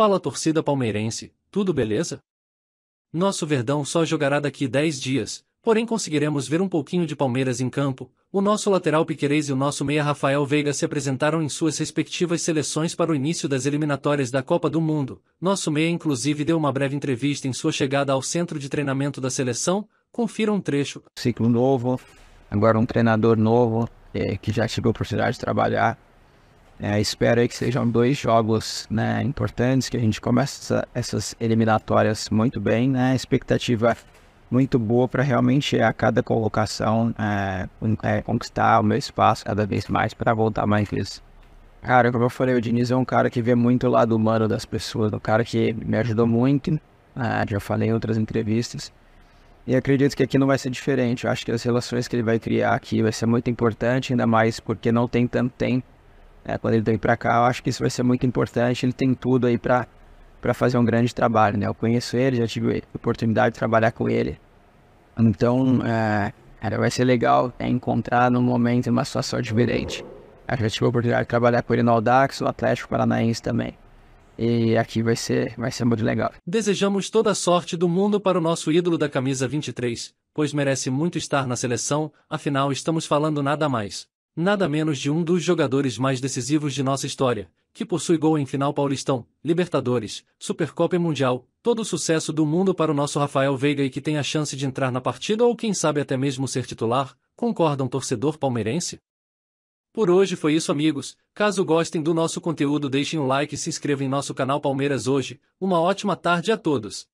Fala torcida palmeirense, tudo beleza? Nosso Verdão só jogará daqui 10 dias, porém conseguiremos ver um pouquinho de Palmeiras em campo. O nosso lateral Piquerez e o nosso meia Rafael Veiga se apresentaram em suas respectivas seleções para o início das eliminatórias da Copa do Mundo. Nosso meia inclusive deu uma breve entrevista em sua chegada ao centro de treinamento da seleção. Confira um trecho. Ciclo novo, agora um treinador novo, é, que já chegou para o de trabalhar é, espero que sejam dois jogos né, importantes, que a gente comece essa, essas eliminatórias muito bem. Né? Expectativa é muito boa para realmente a cada colocação é, é, conquistar o meu espaço cada vez mais para voltar mais vezes. Cara, como eu falei, o Diniz é um cara que vê muito o lado humano das pessoas, é um cara que me ajudou muito, né, já falei em outras entrevistas. E acredito que aqui não vai ser diferente. Eu acho que as relações que ele vai criar aqui vai ser muito importante, ainda mais porque não tem tanto tempo é, quando ele vem para cá, eu acho que isso vai ser muito importante. Ele tem tudo aí para para fazer um grande trabalho, né? Eu conheço ele, já tive a oportunidade de trabalhar com ele. Então, é, cara, vai ser legal é, encontrar num momento uma situação diferente. Eu já tive a oportunidade de trabalhar com ele no Audax, no Atlético Paranaense também. E aqui vai ser, vai ser muito legal. Desejamos toda a sorte do mundo para o nosso ídolo da camisa 23, pois merece muito estar na seleção, afinal estamos falando nada mais Nada menos de um dos jogadores mais decisivos de nossa história, que possui gol em final Paulistão, Libertadores, Supercopa e Mundial, todo o sucesso do mundo para o nosso Rafael Veiga e que tem a chance de entrar na partida ou quem sabe até mesmo ser titular, concorda um torcedor palmeirense? Por hoje foi isso amigos, caso gostem do nosso conteúdo deixem um like e se inscrevam em nosso canal Palmeiras Hoje, uma ótima tarde a todos!